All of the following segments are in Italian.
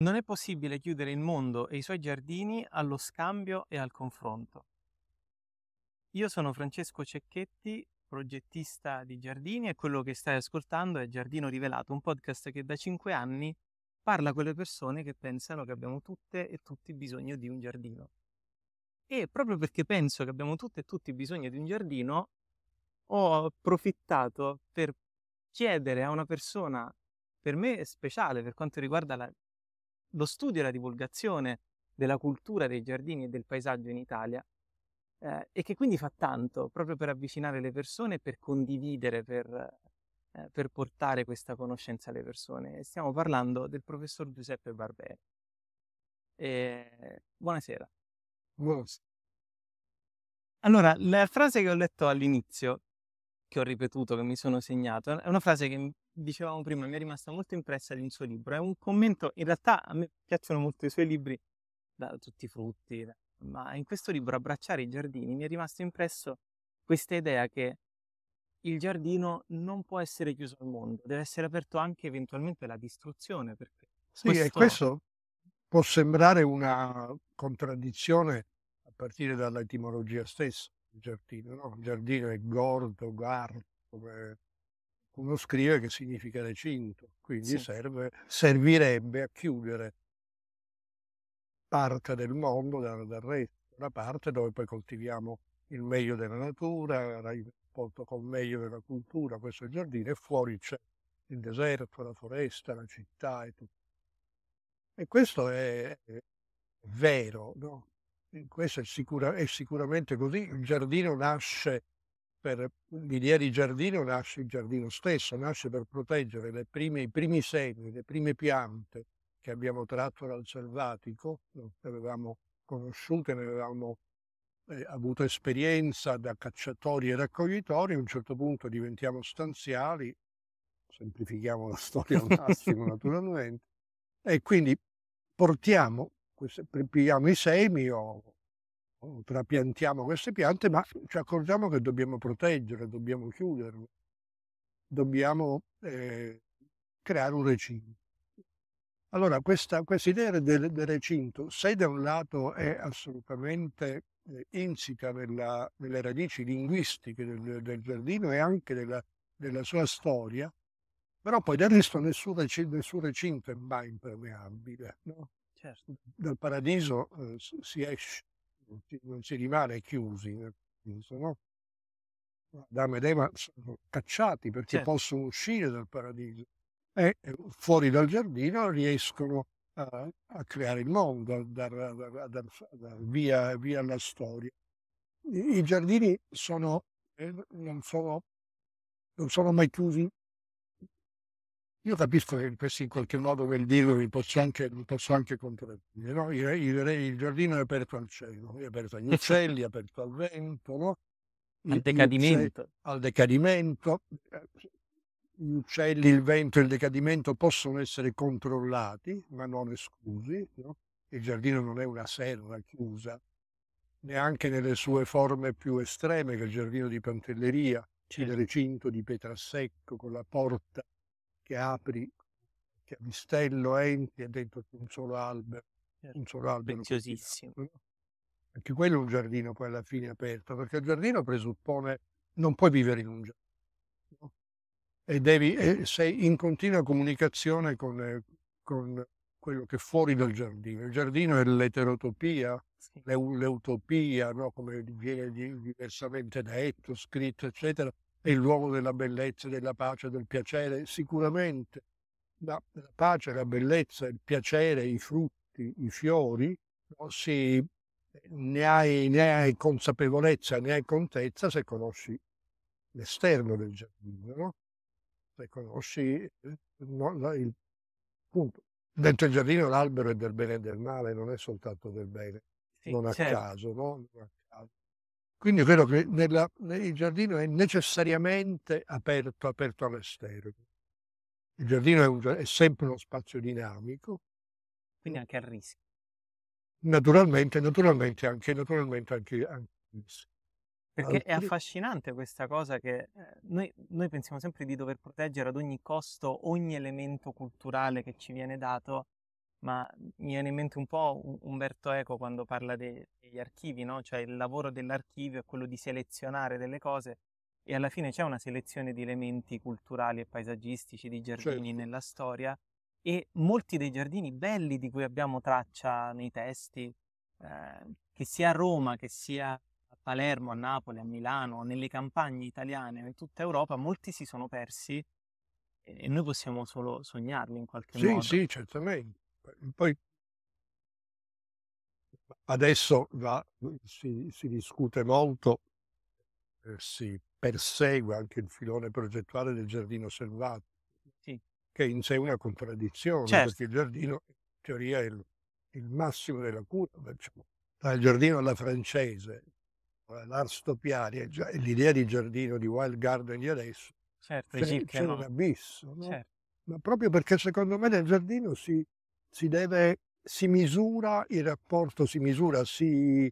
Non è possibile chiudere il mondo e i suoi giardini allo scambio e al confronto. Io sono Francesco Cecchetti, progettista di giardini e quello che stai ascoltando è Giardino Rivelato, un podcast che da cinque anni parla con le persone che pensano che abbiamo tutte e tutti bisogno di un giardino. E proprio perché penso che abbiamo tutte e tutti bisogno di un giardino, ho approfittato per chiedere a una persona per me speciale per quanto riguarda la lo studio e la divulgazione della cultura dei giardini e del paesaggio in Italia eh, e che quindi fa tanto proprio per avvicinare le persone, per condividere, per, eh, per portare questa conoscenza alle persone. stiamo parlando del professor Giuseppe Barberi. E... Buonasera. Buonasera. Allora, la frase che ho letto all'inizio, che ho ripetuto, che mi sono segnato, è una frase che dicevamo prima, mi è rimasta molto impressa di un suo libro. È un commento, in realtà a me piacciono molto i suoi libri, da tutti i frutti, ma in questo libro, Abbracciare i giardini, mi è rimasto impresso questa idea che il giardino non può essere chiuso al mondo, deve essere aperto anche eventualmente alla distruzione. Perché sì, questo... e questo può sembrare una contraddizione a partire dall'etimologia stessa il giardino. No? Il giardino è gordo, gardo, come uno scrive che significa recinto, quindi sì. serve, servirebbe a chiudere parte del mondo dal, dal resto, una parte dove poi coltiviamo il meglio della natura, rapporto col meglio della cultura, questo è il giardino, e fuori c'è il deserto, la foresta, la città e tutto. E questo è, è vero, no? questo è, sicura, è sicuramente così, il giardino nasce per l'idea di giardino nasce il giardino stesso, nasce per proteggere prime, i primi semi, le prime piante che abbiamo tratto dal selvatico, che avevamo conosciute, ne avevamo eh, avuto esperienza da cacciatori e raccoglitori, a un certo punto diventiamo stanziali, semplifichiamo la storia al massimo naturalmente, e quindi portiamo, prepariamo i semi o Oh, trapiantiamo queste piante, ma ci accorgiamo che dobbiamo proteggere, dobbiamo chiuderle, dobbiamo eh, creare un recinto. Allora, questa, questa idea del, del, recinto, se da un lato è assolutamente eh, insita nella, nelle radici linguistiche del, del giardino e anche della, della, sua storia, però poi del resto nessun recinto, nessun recinto è mai impermeabile. No? Certo. Dal paradiso eh, si esce non si, rimane chiusi eh, nel no? Adamo ed Eva sono cacciati perché certo. possono uscire dal paradiso e eh, fuori dal giardino riescono a, a creare il mondo, a dar, dar, dar via, via alla storia. I, i giardini sono, eh, non, sono, non sono mai chiusi io capisco che questo in qualche modo vuol dire che posso anche, anche contraddire, no? il, il, il, giardino è aperto al cielo, è aperto agli uccelli, è aperto al vento, no? il, al decadimento. Al decadimento. Eh, gli uccelli, il vento e il decadimento possono essere controllati, ma non esclusi. No? Il giardino non è una serra chiusa, neanche nelle sue forme più estreme, che è il giardino di Pantelleria, certo. il recinto di Petrasecco con la porta che apri, che a Vistello entri e dentro c'è un solo albero, un certo, solo albero. Preziosissimo. Anche quello è un giardino poi alla fine aperto, perché il giardino presuppone, non puoi vivere in un giardino. No? E devi, e sei in continua comunicazione con, con quello che è fuori dal giardino. Il giardino è l'eterotopia, sì. l'eutopia, no? come viene diversamente detto, scritto, eccetera è il luogo della bellezza, della pace, del piacere, sicuramente, ma la pace, la bellezza, il piacere, i frutti, i fiori, no? ne, hai, ne hai consapevolezza, ne hai contezza se conosci l'esterno del giardino, no? se conosci eh, no, il punto. Dentro il giardino l'albero è del bene e del male, non è soltanto del bene, sì, non a certo. caso, no? Quindi credo che nella, il giardino è necessariamente aperto, aperto all'esterno. Il giardino è, un, è, sempre uno spazio dinamico. Quindi anche al rischio. Naturalmente, naturalmente anche, naturalmente anche, anche al rischio. Perché è affascinante questa cosa che eh, noi, noi pensiamo sempre di dover proteggere ad ogni costo ogni elemento culturale che ci viene dato ma mi viene in mente un po' Umberto Eco quando parla de- degli archivi, no? cioè il lavoro dell'archivio è quello di selezionare delle cose e alla fine c'è una selezione di elementi culturali e paesaggistici, di giardini certo. nella storia e molti dei giardini belli di cui abbiamo traccia nei testi, eh, che sia a Roma, che sia a Palermo, a Napoli, a Milano, nelle campagne italiane, in tutta Europa, molti si sono persi e noi possiamo solo sognarli in qualche sì, modo. Sì, sì, certamente. Mhmm, poi adesso va, mhmm, si, si, discute molto, eh, si persegue anche il filone progettuale del giardino selvatico, sì. che in sé è una contraddizione, certo. perché il giardino in teoria è il, il massimo della cura, diciamo, il giardino alla francese, l'arstopiaria, l'idea di giardino, di wild garden di adesso, certo, c'è, c'è no. un abisso. No? Certo. Ma proprio perché secondo me nel giardino si, si deve, si misura il rapporto, si misura, si,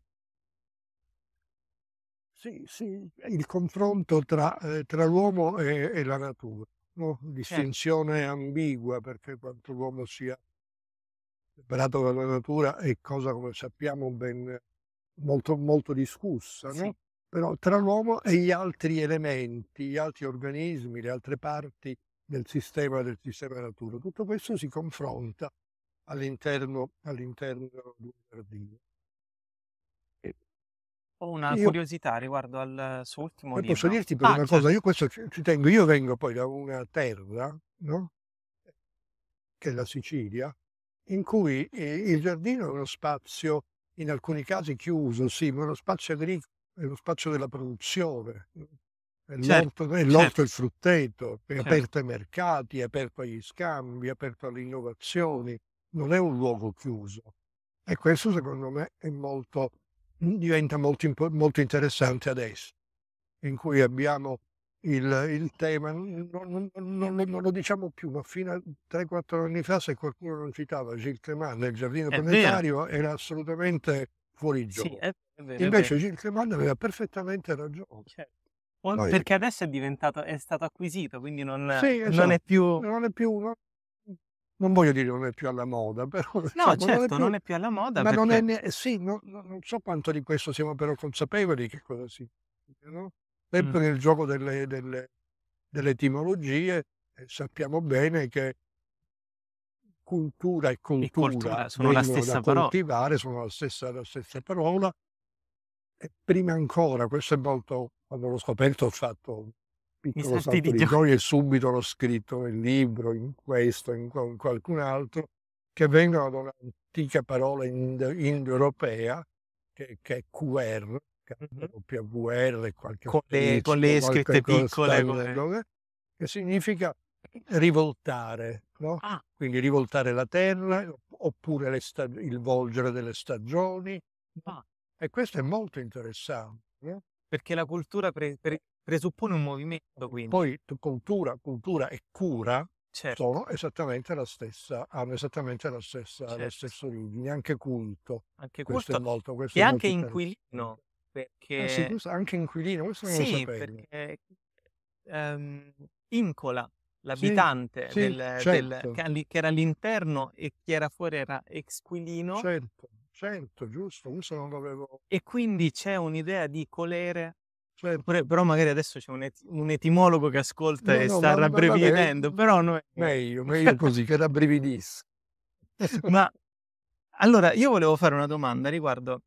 sì, sì, il confronto tra, eh, tra l'uomo e, e, la natura, no? Certo. distinzione certo. ambigua perché quanto l'uomo sia separato dalla natura è cosa come sappiamo ben molto, molto discussa, sì. no? però tra l'uomo e gli altri elementi, gli altri organismi, le altre parti del sistema, del sistema natura, tutto questo si confronta all'interno, all'interno di un giardino. Ho una io, curiosità riguardo al suo ultimo eh, libro. Posso dirti per ah, una certo. cosa, io questo ci, tengo, io vengo poi da una terra, no? che è la Sicilia, in cui eh, il giardino è uno spazio, in alcuni casi chiuso, sì, ma è uno spazio agricolo, è lo spazio della produzione, è certo, l'orto, è certo. l'orto e il frutteto, è certo. aperto ai mercati, è aperto agli scambi, è aperto alle innovazioni non è un luogo chiuso. E questo secondo me molto, mhmm, diventa molto, molto, interessante adesso, in cui abbiamo il, il tema, non, non, non, non, lo diciamo più, ma fino a 3-4 anni fa se qualcuno non citava Gilles Cremat nel giardino planetario era assolutamente fuori gioco. Sì, è vero, Invece è Gilles Cremat aveva perfettamente ragione. Certo. Perché adesso è diventato, è stato acquisito, quindi non, sì, esatto. non è esatto, più... Non è più, non voglio dire non è più alla moda, però... No, diciamo, certo, non è, certo, più, non è, più, alla moda. Ma perché... non è... Ne- eh, sì, no, no, non so quanto di questo siamo però consapevoli che cosa significa, no? Sempre mm. nel gioco delle, delle, delle etimologie eh, sappiamo bene che cultura e cultura, e cultura sono la stessa parola. Coltivare sono la stessa, la stessa parola. E prima ancora, questo è molto... Quando l'ho scoperto ho fatto piccolo salto di gioia e subito l'ho scritto nel libro, in questo, in, qualcun altro, che vengono da un'antica parola indoeuropea, che, che è QR, che è WR, qualche con le, con le scritte piccole, come... che significa rivoltare, no? ah. quindi rivoltare la terra oppure stag- il volgere delle stagioni. Ah. E questo è molto interessante. Eh? Perché la cultura pre- pre- presuppone un movimento. Quindi. Poi cultura, cultura e cura certo. sono esattamente la stessa, hanno esattamente la stessa, certo. la stessa origine, anche culto. Anche questo culto, è molto, questo e anche inquilino. Perché... Eh sì, questo, anche inquilino, questo non sì, lo sapevo. Perché, um, incola l'abitante sì, del, certo. del, che era all'interno e chi era fuori era exquilino. Certo, certo, giusto, questo non l'avevo... E quindi c'è un'idea di colere cioè, però magari adesso c'è un, et- un etimologo che ascolta no, e no, sta ma, rabbrividendo, vabbè, però noi... Meglio, meglio così che rabbrividisse. ma allora, io volevo fare una domanda riguardo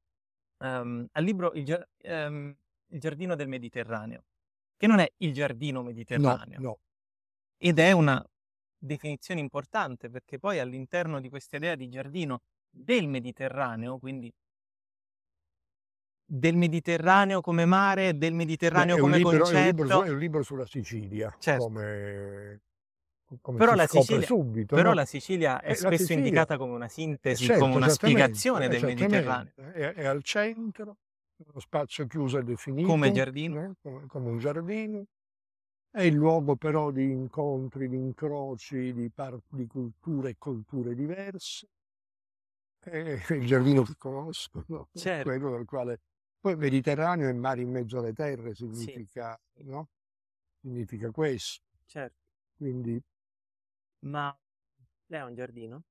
um, al libro il, um, il, giardino del Mediterraneo, che non è il giardino mediterraneo. No, no. Ed è una definizione importante perché poi all'interno di questa idea di giardino del Mediterraneo, quindi del Mediterraneo come mare, del Mediterraneo Beh, come libro, concetto. È un, libro, sulla Sicilia, certo. come, come però, la Sicilia, subito, però no? la Sicilia, è eh, spesso Sicilia. indicata come una eh, sintesi, certo, come una spiegazione del Mediterraneo. È, è, al centro, uno spazio chiuso e definito. Come giardino. Eh? Come, come un giardino. È il luogo però di incontri, di incroci, di, par- di culture e culture diverse. È il giardino che conosco, no? certo. quello dal quale poi Mediterraneo è mare in mezzo alle terre, significa, sì. no? significa questo. Certo. Quindi... Ma lei ha un giardino?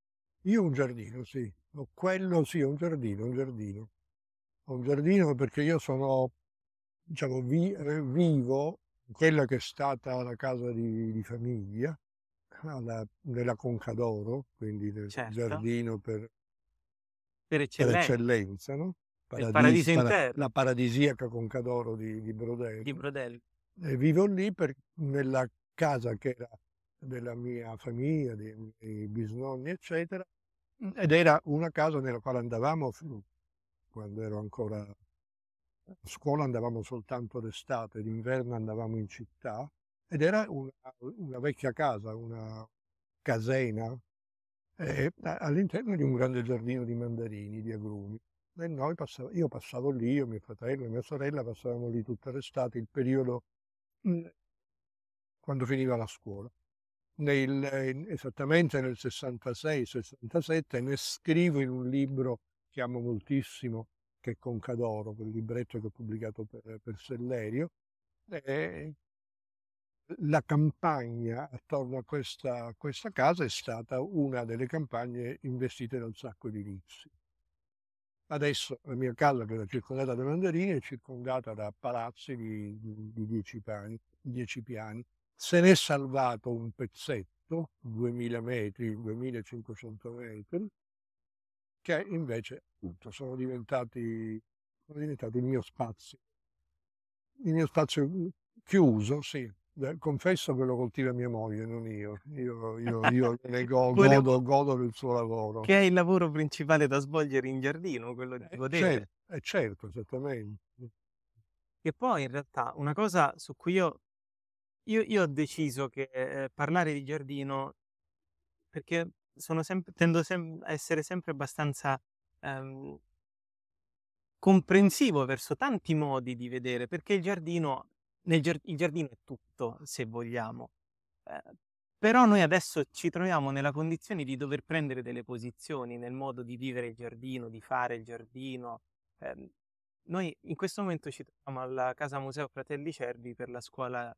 Io ho un giardino, sì. Ho quello, sì, ho un giardino, un giardino. Ho un giardino perché io sono, diciamo, vi, eh, vivo quella che è stata la casa di, di famiglia, alla, ah, nella Conca d'Oro, quindi nel certo. giardino per, per eccellenza, per eccellenza no? Paradis, paradiso para, la paradisiaca Concadoro di, di Brodelli. Di Brodelli. E vivo lì per, nella casa che era della mia famiglia, dei miei bisnonni, eccetera, ed era una casa nella quale andavamo quando ero ancora a scuola, andavamo soltanto d'estate, d'inverno andavamo in città, ed era una, una vecchia casa, una casena, eh, all'interno di un grande giardino di mandarini, di agrumi. Eh, noi passavo, io passavo lì, io, mio fratello e mia sorella passavamo lì tutta l'estate, il periodo mm, quando finiva la scuola. Nel, esattamente nel 66-67 ne scrivo in un libro che amo moltissimo, che è Concadoro, quel libretto che ho pubblicato per, per Sellerio. E la campagna attorno a questa, a questa casa è stata una delle campagne investite da un sacco di inizi. Adesso la mia casa, che era circondata da mandarini, è circondata da palazzi di, di, di dieci, piani, dieci, piani, Se n'è salvato un pezzetto, 2000 metri, 2500 metri, che invece appunto, sono, diventati, sono diventati il mio spazio. Il mio spazio chiuso, sì, confesso che lo coltiva mia moglie, non io. Io, io, io ne go, godo, godo, del suo lavoro. Che è il lavoro principale da svolgere in giardino, quello di godere. Eh, certo, eh, certo, esattamente. Mm. E poi in realtà una cosa su cui io, io, io ho deciso che eh, parlare di giardino, perché sono sempre, tendo sem- a essere sempre abbastanza... Ehm, comprensivo verso tanti modi di vedere perché il giardino nel, il giardino è tutto, se vogliamo. Eh, però noi adesso ci troviamo nella condizione di dover prendere delle posizioni nel modo di vivere il giardino, di fare il giardino. Eh, noi in questo momento ci troviamo alla Casa Museo Fratelli Cervi per la scuola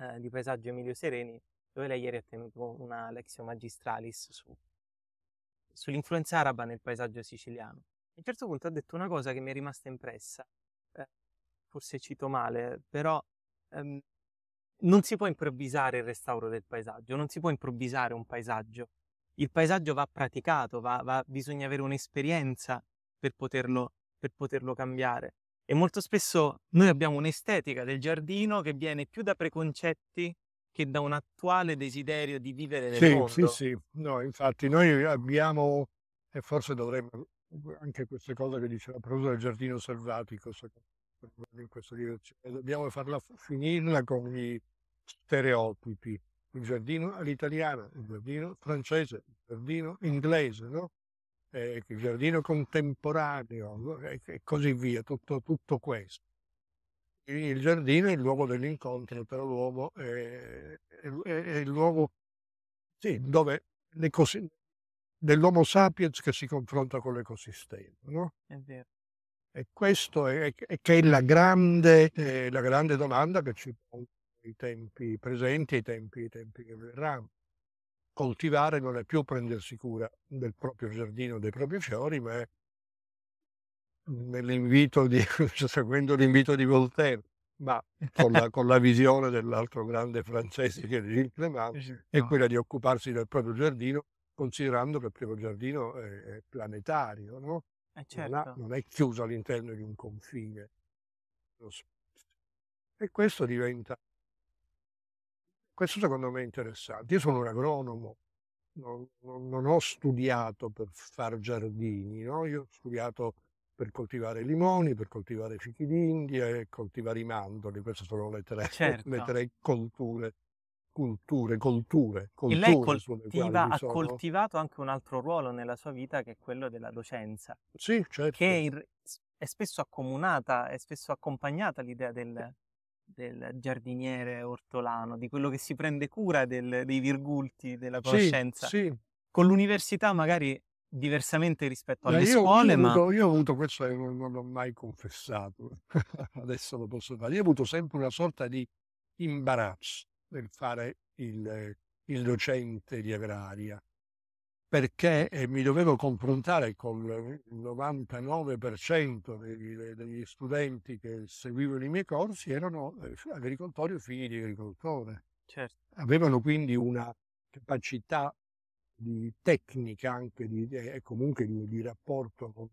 eh, di paesaggio Emilio Sereni, dove lei ieri ha tenuto una lezione magistralis su, sull'influenza araba nel paesaggio siciliano. A un certo punto ha detto una cosa che mi è rimasta impressa forse cito male, però ehm, non si può improvvisare il restauro del paesaggio, non si può improvvisare un paesaggio. Il paesaggio va praticato, va, va, bisogna avere un'esperienza per poterlo, per poterlo cambiare. E molto spesso noi abbiamo un'estetica del giardino che viene più da preconcetti che da un attuale desiderio di vivere nel sì, mondo. Sì, sì, no, infatti noi abbiamo, e forse dovremmo, anche queste cose che diceva proprio del giardino selvatico, secondo in questa direzione. Cioè, dobbiamo farla finirla con gli stereotipi. Il giardino all'italiana, il giardino francese, il giardino inglese, no? eh, il giardino contemporaneo no? e, e, così via, tutto, tutto, questo. Il giardino è il luogo dell'incontro, però l'uomo è, è, è il luogo sì, dove dell'Homo sapiens che si confronta con l'ecosistema. No? È vero. E questa è, è, la grande, è, eh, la grande, domanda che ci pongono i tempi presenti e i tempi, i tempi che verranno. Coltivare non è più prendersi cura del proprio giardino, dei propri fiori, ma è nell'invito di, seguendo l'invito di Voltaire, ma con la, con la visione dell'altro grande francese che è Gilles Clément, è quella di occuparsi del proprio giardino, considerando che il primo giardino è, è planetario, no? Eh certo. non, ha, certo. non, è chiuso all'interno di un confine. E questo diventa... Questo secondo me è interessante. Io sono un agronomo, non, non, non ho studiato per far giardini, no? io ho studiato per coltivare limoni, per coltivare fichi d'India e coltivare i mandorli, queste sono le tre, certo. le tre colture culture, culture, colture e lei coltiva, ha coltivato anche un altro ruolo nella sua vita che è quello della docenza. Sì, certo. Che è, spesso accomunata, è spesso accompagnata l'idea del, del giardiniere ortolano, di quello che si prende cura del, dei virgulti, della conoscenza. Sì, sì. Con l'università magari diversamente rispetto alle io, scuole, io ma... Avuto, io ho avuto questo e eh, non, non l'ho mai confessato, adesso lo posso fare, io ho avuto sempre una sorta di imbarazzo per fare il, il docente di agraria, perché eh, mi dovevo confrontare con il 99% degli, degli, studenti che seguivano i miei corsi, erano eh, agricoltori o figli di agricoltore. Certo. Avevano quindi una capacità di tecnica anche di, eh, e comunque di, di rapporto con,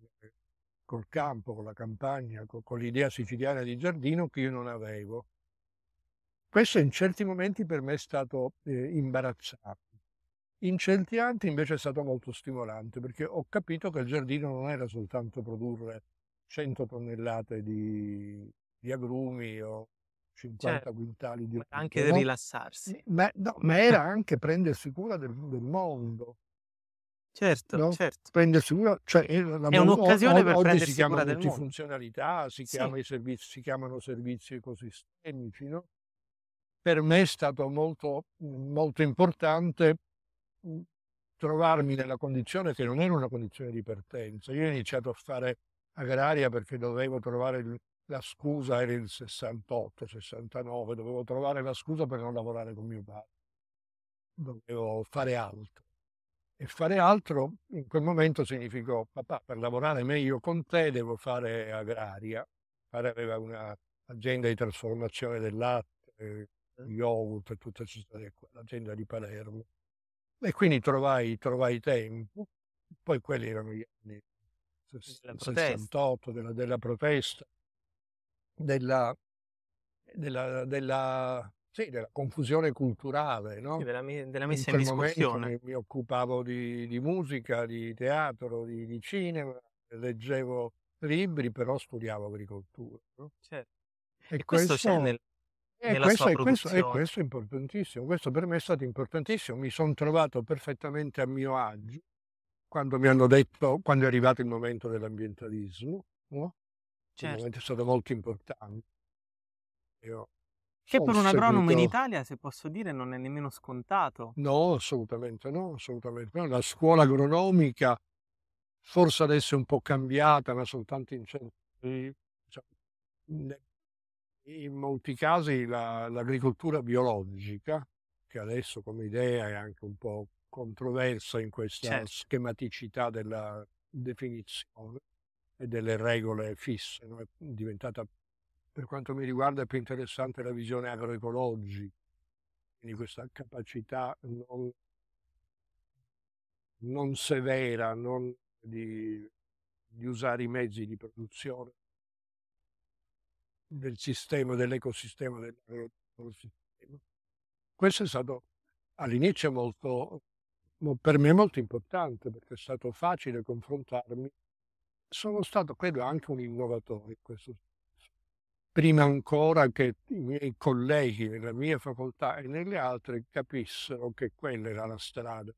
col campo, con la campagna, con, con l'idea siciliana di giardino che io non avevo. Questo in certi momenti per me è stato eh, imbarazzante. In certi altri invece è stato molto stimolante perché ho capito che il giardino non era soltanto produrre 100 tonnellate di, di agrumi o 50 certo, quintali di... Anche no? rilassarsi. Ma, no, ma, era anche prendersi cura del, del mondo. Certo, no? certo. Prendersi cura, cioè, eh, la, è un'occasione o, per oggi prendersi cura del mondo. funzionalità, si, sì. chiama servizi, si chiamano servizi ecosistemici, no? per me è stato molto, molto importante mhmm, trovarmi nella condizione che non era una condizione di partenza. Io ho iniziato a fare agraria perché dovevo trovare il, la scusa, era il 68, 69, dovevo trovare la scusa per non lavorare con mio padre. Dovevo fare altro. E fare altro in quel momento significò, papà, per lavorare meglio con te devo fare agraria. Padre aveva un'azienda di trasformazione del latte, yogurt e tutta la storia qua, di Palermo. E quindi trovai, trovai tempo, poi quelli erano gli anni 68 della, della, protesta, della, della, della, sì, della confusione culturale, no? sì, della, della messa in, in discussione. Mi, mi, occupavo di, di, musica, di teatro, di, di, cinema, leggevo libri, però studiavo agricoltura. No? Certo. E, e questo, questo c'è nel, e questo, questo, questo, è importantissimo, questo per me è stato importantissimo, mi sono trovato perfettamente a mio agio quando mi hanno detto, quando è arrivato il momento dell'ambientalismo, no? certo. è stato molto importante. Io che per un agronomo seguito... in Italia, se posso dire, non è nemmeno scontato. No, assolutamente no, assolutamente no. La scuola agronomica forse adesso è un po' cambiata, ma soltanto in certi, cioè, diciamo, in molti casi la, l'agricoltura biologica, che adesso come idea è anche un po' controversa in questa certo. schematicità della definizione e delle regole fisse, no? è diventata per quanto mi riguarda più interessante la visione agroecologica, quindi questa capacità non, non severa non di, di usare i mezzi di produzione del sistema, dell'ecosistema del sistema. Questo è stato all'inizio molto, per me molto importante perché è stato facile confrontarmi. Sono stato, credo, anche un innovatore in questo senso. Prima ancora che i miei colleghi nella mia facoltà e nelle altre capissero che quella era la strada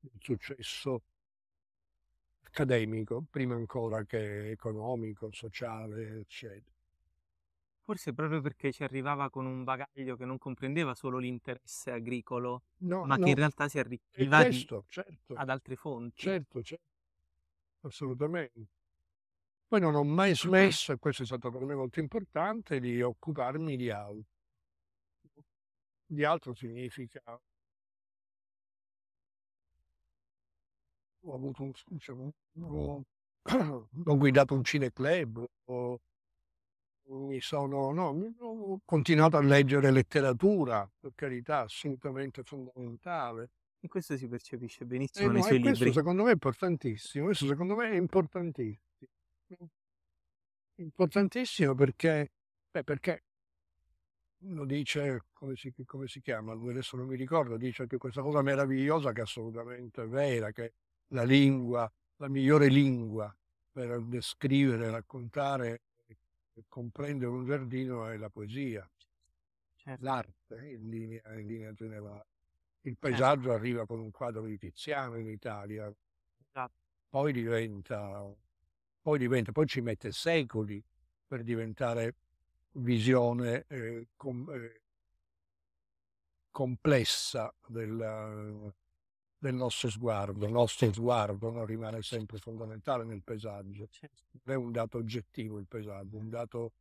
del successo accademico, prima ancora che economico, sociale, eccetera. Forse proprio perché ci arrivava con un bagaglio che non comprendeva solo l'interesse agricolo, no, ma no. che in realtà si arriva questo, certo, ad altre fonti. Certo, certo, assolutamente. Poi non ho mai ecco, smesso, e questo è stato per me molto importante, di occuparmi di altro. Di altro significa... Ho avuto un... Diciamo, ho, ho guidato un cineclub, ho mi sono no, ho continuato a leggere letteratura, per carità, assolutamente fondamentale. E questo si percepisce eh, benissimo eh, nei no, suoi questo libri. secondo me è importantissimo, questo secondo me è importantissimo. Importantissimo perché, beh, perché lo dice, come si, come si, chiama, adesso non mi ricordo, dice anche questa cosa meravigliosa che è assolutamente vera, che la lingua, la migliore lingua per descrivere, raccontare comprendere un giardino è la poesia, certo. l'arte eh, in linea, in linea, generale. Il certo. paesaggio certo. arriva con un quadro di Tiziano in Italia, esatto. poi, diventa, poi diventa, poi ci mette secoli per diventare visione eh, com, eh, complessa della, del nostro sguardo. Il nostro sguardo no? rimane sempre fondamentale nel paesaggio. Certo. Non è un dato oggettivo il paesaggio, è un dato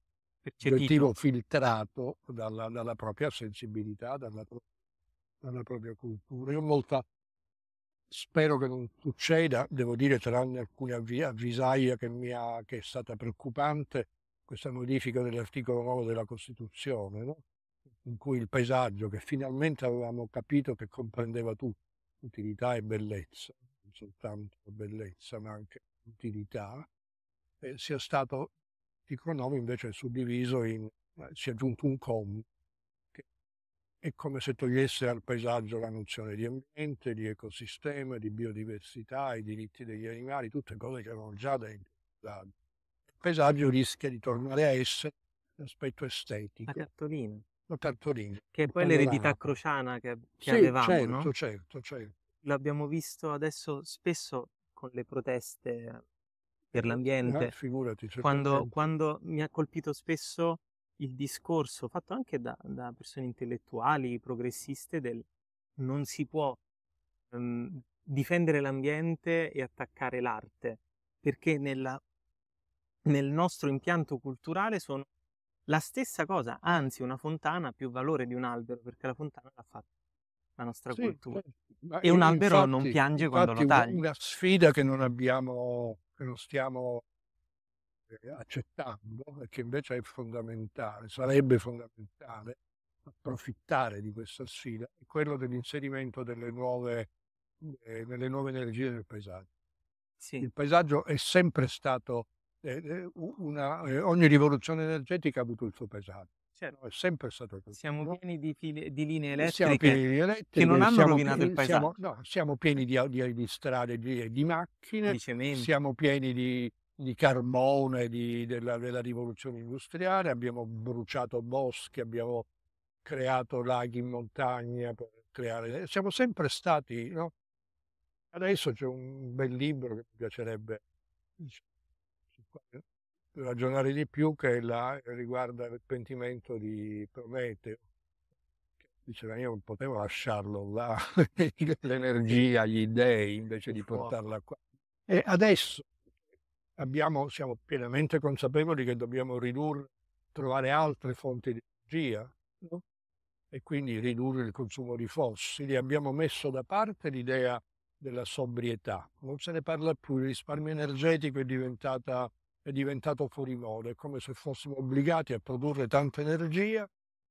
Percepito. oggettivo filtrato dalla, dalla, propria sensibilità, dalla, dalla propria cultura. Io molta, spero che non succeda, devo dire, tranne alcune avvisaglie che, mi ha, che, è stata preoccupante, questa modifica dell'articolo 9 della Costituzione, no? in cui il paesaggio, che finalmente avevamo capito che comprendeva tutto, utilità e bellezza, non soltanto bellezza ma anche utilità, eh, sia stato il cronome invece suddiviso in, eh, si è aggiunto un com, che è come se togliesse al paesaggio la nozione di ambiente, di ecosistema, di biodiversità, i diritti degli animali, tutte cose che erano già dentro il paesaggio. Il paesaggio rischia di tornare a essere l'aspetto estetico. La cartolina. Tartorino. Che è poi l'eredità crociana che, che sì, avevamo, certo, no? certo, certo. L'abbiamo visto adesso spesso con le proteste per eh, l'ambiente. Ah, figurati, quando, quando, mi ha colpito spesso il discorso fatto anche da, da persone intellettuali, progressiste, del non si può um, difendere l'ambiente e attaccare l'arte, perché nella, nel nostro impianto culturale sono la stessa cosa, anzi una fontana ha più valore di un albero, perché la fontana l'ha fatta la nostra sì, cultura. e un albero infatti, non piange quando lo tagli. È una sfida che non abbiamo, che non stiamo eh, accettando e che invece è fondamentale, sarebbe fondamentale approfittare di questa sfida, è quello dell'inserimento delle nuove, delle eh, nuove energie nel paesaggio. Sì. Il paesaggio è sempre stato eh, eh, una, eh, ogni rivoluzione energetica ha avuto il suo pesato. Certo. È sempre stato così. Siamo no? pieni di, file, di, linee elettriche, pieni di che non hanno rovinato pieni, il paesaggio. Siamo, no, siamo pieni di, di, di strade, di, macchine, siamo pieni di, carbone, della, della, rivoluzione industriale, abbiamo bruciato boschi, abbiamo creato laghi in montagna per creare... Siamo sempre stati... No? Adesso c'è un bel libro che mi piacerebbe eh, ragionare di più che la, eh, riguarda il pentimento di Prometeo. Diceva io non potevo lasciarlo là, l'energia agli dèi invece di portarla qua. E adesso abbiamo, siamo pienamente consapevoli che dobbiamo ridurre, trovare altre fonti di energia no? e quindi ridurre il consumo di fossili. Abbiamo messo da parte l'idea della sobrietà, non se ne parla più, il risparmio energetico è diventata è diventato fuorivuoto, è come se fossimo obbligati a produrre tanta energia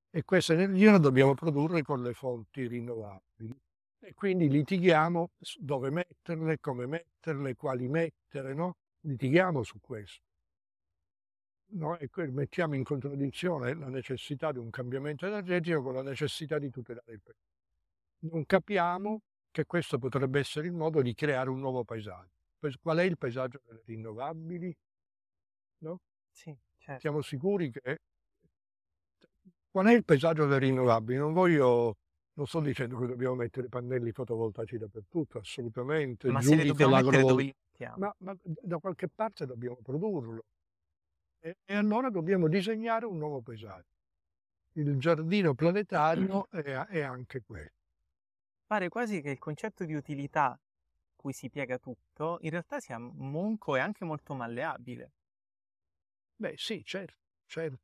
e questa energia la dobbiamo produrre con le fonti rinnovabili. E quindi litighiamo dove metterle, come metterle, quali mettere, no? Litighiamo su questo. No? E mettiamo in contraddizione la necessità di un cambiamento energetico con la necessità di tutelare il paese. Non capiamo che questo potrebbe essere il modo di creare un nuovo paesaggio. Qual è il paesaggio delle rinnovabili? no? Sì, certo. Siamo sicuri che... Qual è il paesaggio delle rinnovabili? Non voglio... Non sto dicendo che dobbiamo mettere pannelli fotovoltaici dappertutto, assolutamente. Ma Giudico se li dobbiamo mettere dove Ma, ma da qualche parte dobbiamo produrlo. E, e allora dobbiamo disegnare un nuovo paesaggio. Il giardino planetario è, è anche questo. Pare quasi che il concetto di utilità cui si piega tutto, in realtà sia monco e anche molto malleabile. Beh, sì, certo, certo.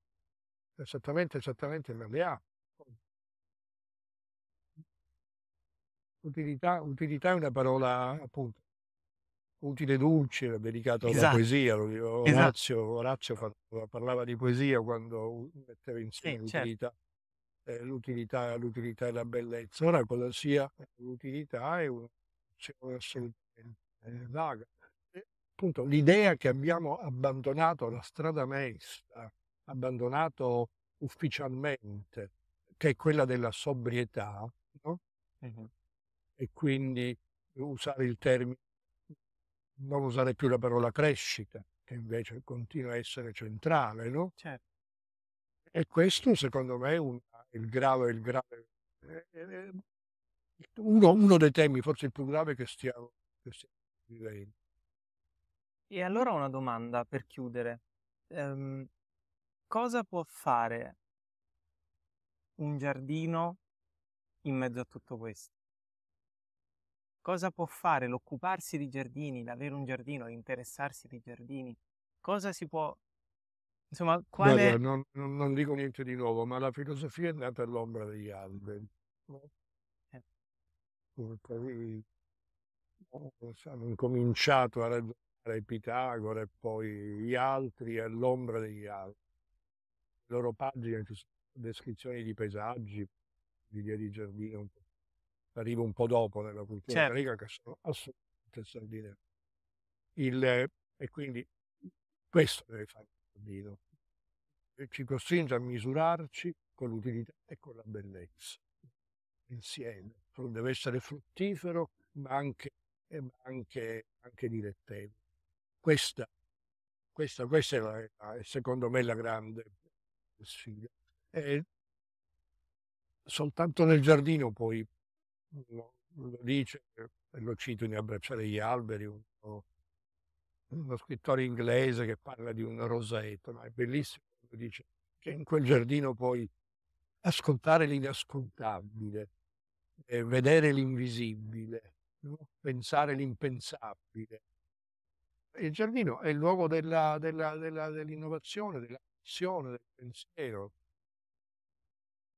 Esattamente, esattamente le ha. Utilità, utilità è una parola appunto utile dolce, dedicata alla esatto. poesia. Esatto. Orazio, Orazio, parlava di poesia quando metteva insieme sì, l'utilità. Certo. l'utilità, eh, l'utilità e la bellezza. Ora, cosa sia l'utilità è un'azione assolutamente eh, vaga appunto l'idea che abbiamo abbandonato la strada maestra, abbandonato ufficialmente, che è quella della sobrietà, no? uh-huh. e quindi usare il termine, non usare più la parola crescita, che invece continua a essere centrale, no? Certo. E questo secondo me è un, il grave, il grave eh, eh, uno, uno, dei temi forse il più grave che stiamo, che stiamo vivendo. E allora una domanda per chiudere. Ehm, cosa può fare un giardino in mezzo a tutto questo? Cosa può fare l'occuparsi di giardini, l'avere un giardino, l'interessarsi di giardini? Cosa si può... Insomma, quale... No, non, non dico niente di nuovo, ma la filosofia è nata all'ombra degli alberi. Eh. Quindi, hanno eh, incominciato a ragionare tra i Pitagora e poi gli altri e l'ombra degli altri. Le loro pagine ci sono descrizioni di paesaggi, di via di giardino, arriva un po' dopo nella cultura certo. greca, che sono assolutamente straordinarie. Il, e quindi questo deve fare il giardino. Ci costringe a misurarci con l'utilità e con la bellezza insieme. Deve essere fruttifero, ma anche, ma anche, anche dilettevole. Questa, questa, questa è, la, secondo me la grande sfida. E eh, soltanto nel giardino poi uno lo dice, lo cito in Abbracciare gli alberi, uno, uno scrittore inglese che parla di un roseto, ma è bellissimo, dice che in quel giardino poi ascoltare l'inascoltabile, eh, vedere l'invisibile, no? pensare l'impensabile, il giardino è il luogo della, della, della, dell'innovazione, dell'azione, del pensiero.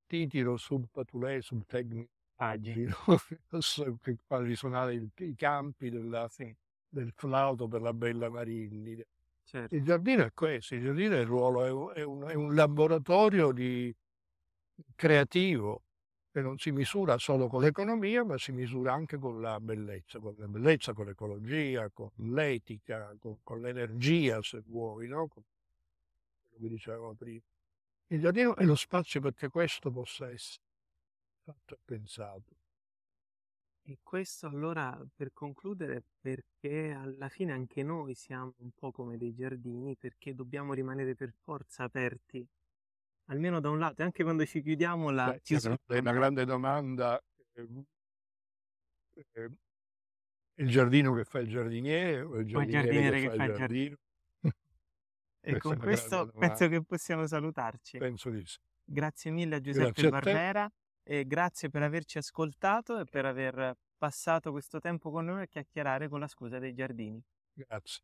Titiro sub patulei, sub tecnico, ah, so che fa risuonare i, i campi della, sì. del flauto per la bella Marini. Certo. Il giardino è questo, il giardino è il ruolo, un, è un, è un laboratorio di, creativo che non si misura solo con l'economia, ma si misura anche con la bellezza, con la bellezza, con l'ecologia, con l'etica, con, con l'energia, se vuoi, no? come dicevamo prima. Il giardino è lo spazio perché questo possa essere fatto e pensato. E questo allora per concludere, perché alla fine anche noi siamo un po' come dei giardini, perché dobbiamo rimanere per forza aperti almeno da un lato, anche quando ci chiudiamo la... Beh, ci È una grande domanda. Ehm, ehm, il giardino che fa il giardiniere o il giardiniere, giardiniere che, che, fa il giardino? e con questo penso che possiamo salutarci. Penso di sì. Grazie mille a Giuseppe grazie Barbera a e grazie per averci ascoltato e per aver passato questo tempo con noi a chiacchierare con la scusa dei giardini. Grazie.